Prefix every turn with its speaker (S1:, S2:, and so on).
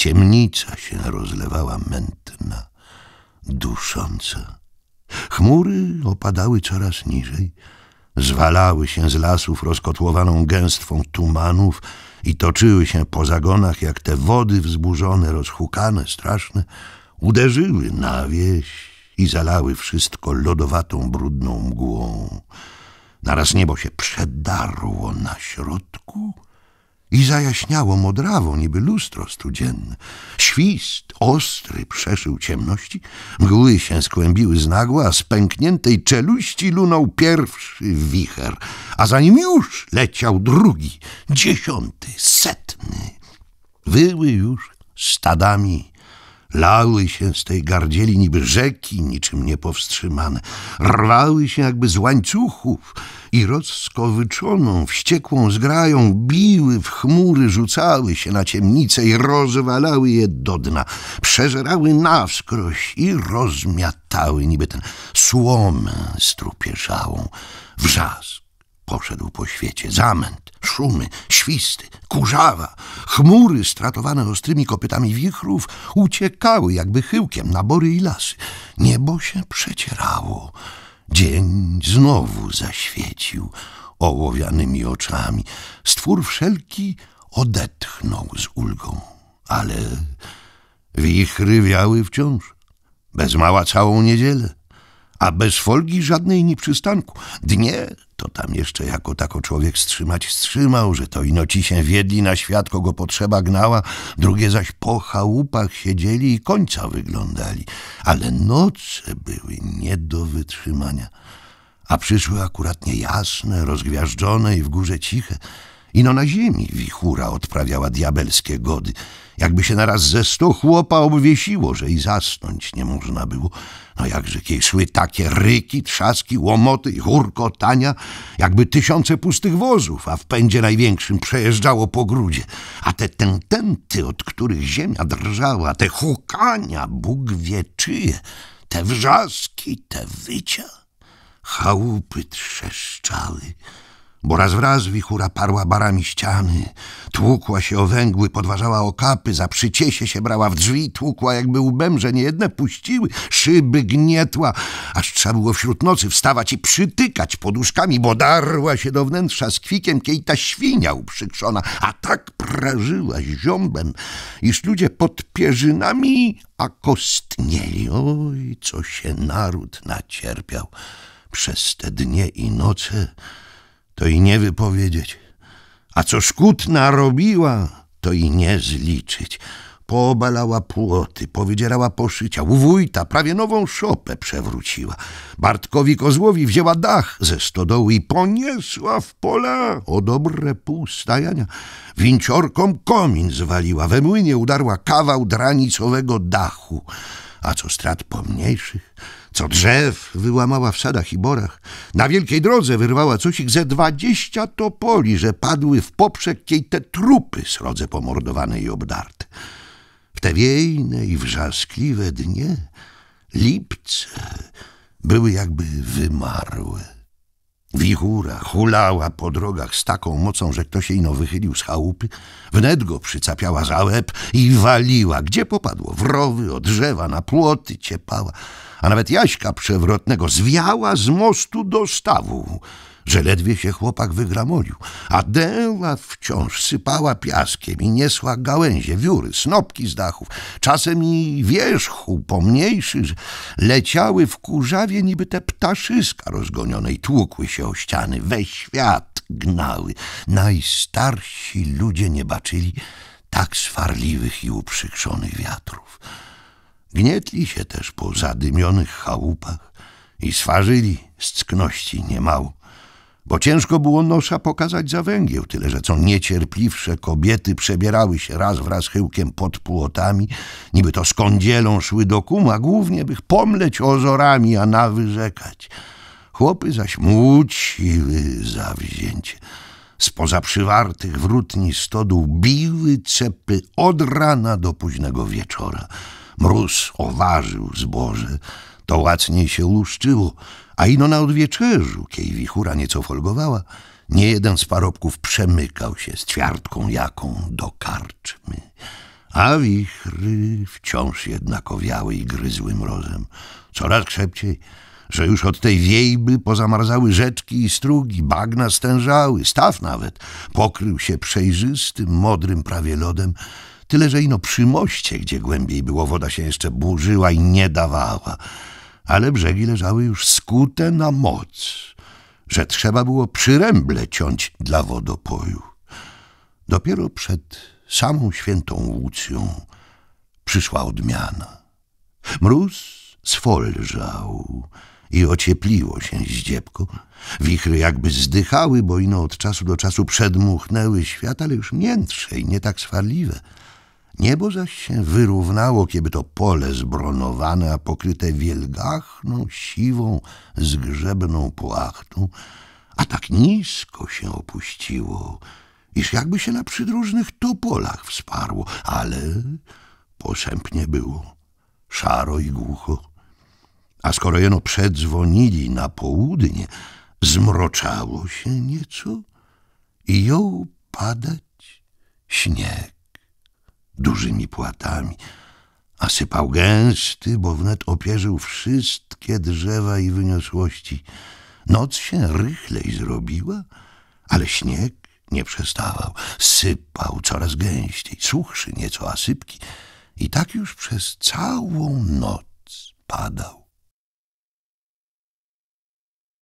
S1: Ciemnica się rozlewała mętna, dusząca. Chmury opadały coraz niżej, zwalały się z lasów rozkotłowaną gęstwą tumanów i toczyły się po zagonach, jak te wody wzburzone, rozhukane, straszne, uderzyły na wieś i zalały wszystko lodowatą, brudną mgłą. Naraz niebo się przedarło na środku i zajaśniało modrawo, niby lustro studzienne. Świst ostry przeszył ciemności, mgły się skłębiły z nagła, a z pękniętej czeluści lunął pierwszy wicher, a za nim już leciał drugi, dziesiąty, setny. Wyły już stadami Lały się z tej gardzieli niby rzeki, niczym niepowstrzymane. Rwały się jakby z łańcuchów i rozkowyczoną, wściekłą zgrają biły w chmury, rzucały się na ciemnice i rozwalały je do dna. Przeżerały na wskroś i rozmiatały niby ten słomę strupieżałą Wrzask poszedł po świecie, zamęt, szumy, świsty, kurzawa, Chmury stratowane ostrymi kopytami wichrów uciekały jakby chyłkiem na bory i lasy. Niebo się przecierało. Dzień znowu zaświecił ołowianymi oczami. Stwór wszelki odetchnął z ulgą, ale wichry wiały wciąż, bez mała całą niedzielę, a bez folgi żadnej nie przystanku. Dnie to tam jeszcze jako tako człowiek strzymać wstrzymał, że to inoci się wiedli na świat, kogo potrzeba gnała, drugie zaś po chałupach siedzieli i końca wyglądali. Ale noce były nie do wytrzymania, a przyszły akurat niejasne, rozgwiażdżone i w górze ciche. Ino na ziemi wichura odprawiała diabelskie gody, jakby się naraz ze sto chłopa obwiesiło, że i zasnąć nie można było. No jakże kiesły takie ryki, trzaski, łomoty i hurkotania, jakby tysiące pustych wozów, a w pędzie największym przejeżdżało po grudzie. A te tententy, od których ziemia drżała, te hukania, Bóg wie czyje, te wrzaski, te wycia, chałupy trzeszczały bo raz wraz wichura parła barami ściany, tłukła się o węgły, podważała okapy, za przyciesie się brała w drzwi, tłukła jakby łbem, że niejedne puściły, szyby gnietła, aż trzeba było wśród nocy wstawać i przytykać poduszkami, bo darła się do wnętrza z kwikiem ta świnia uprzykrzona, a tak prażyła ziąbem, iż ludzie pod pierzynami a Oj, co się naród nacierpiał przez te dnie i noce, to i nie wypowiedzieć. A co szkutna robiła, to i nie zliczyć. Poobalała płoty, powydzierała poszycia, u wójta prawie nową szopę przewróciła. Bartkowi Kozłowi wzięła dach ze stodoły i poniesła w pola o dobre pół stajania. Winciorkom komin zwaliła, we młynie udarła kawał dranicowego dachu a co strat pomniejszych, co drzew wyłamała w sadach i borach. Na wielkiej drodze wyrwała cosik ze dwadzieścia topoli, że padły w poprzek jej te trupy srodze pomordowane i obdarte. W te wiejne i wrzaskliwe dnie lipce były jakby wymarłe. Wichura hulała po drogach z taką mocą, że ktoś ino wychylił z chałupy, wnet go przycapiała za łeb i waliła, gdzie popadło, w rowy, od drzewa, na płoty ciepała, a nawet Jaśka przewrotnego zwiała z mostu do stawu że ledwie się chłopak wygramolił. Adela wciąż sypała piaskiem i niesła gałęzie, wióry, snopki z dachów. Czasem i wierzchu pomniejszy leciały w kurzawie niby te ptaszyska rozgonione i tłukły się o ściany. We świat gnały. Najstarsi ludzie nie baczyli tak swarliwych i uprzykrzonych wiatrów. Gnietli się też po zadymionych chałupach i swarzyli z ckności niemało bo ciężko było nosa pokazać za węgieł, tyle że co niecierpliwsze kobiety przebierały się raz wraz chyłkiem pod płotami, niby to skądzielą szły do kuma, głównie bych pomleć ozorami, a nawyrzekać. Chłopy zaś muciły zawzięcie. Spoza przywartych wrótni stodół biły cepy od rana do późnego wieczora. Mróz oważył zboże, to łacniej się łuszczyło, a ino na odwieczerzu, kiej wichura nieco folgowała, nie jeden z parobków przemykał się z ćwiartką jaką do karczmy. A wichry wciąż jednakowiały i gryzły mrozem, coraz krzepciej, że już od tej wiejby pozamarzały rzeczki i strugi, bagna stężały, staw nawet pokrył się przejrzystym, modrym prawie lodem, tyle że ino przy moście, gdzie głębiej było, woda się jeszcze burzyła i nie dawała ale brzegi leżały już skute na moc, że trzeba było przyręble ciąć dla wodopoju. Dopiero przed samą świętą Łucją przyszła odmiana. Mróz swolżał i ociepliło się zdziebko. Wichry jakby zdychały, bo ino od czasu do czasu przedmuchnęły świat, ale już i nie tak swarliwe – Niebo zaś się wyrównało, kiedy to pole zbronowane, a pokryte wielgachną, siwą, zgrzebną płachtą, a tak nisko się opuściło, iż jakby się na przydróżnych topolach wsparło, ale posępnie było, szaro i głucho. A skoro jeno przedzwonili na południe, zmroczało się nieco i jął padać śnieg dużymi płatami, a sypał gęsty, bo wnet opierzył wszystkie drzewa i wyniosłości. Noc się rychlej zrobiła, ale śnieg nie przestawał. Sypał coraz gęściej, suchszy nieco, asypki I tak już przez całą noc padał.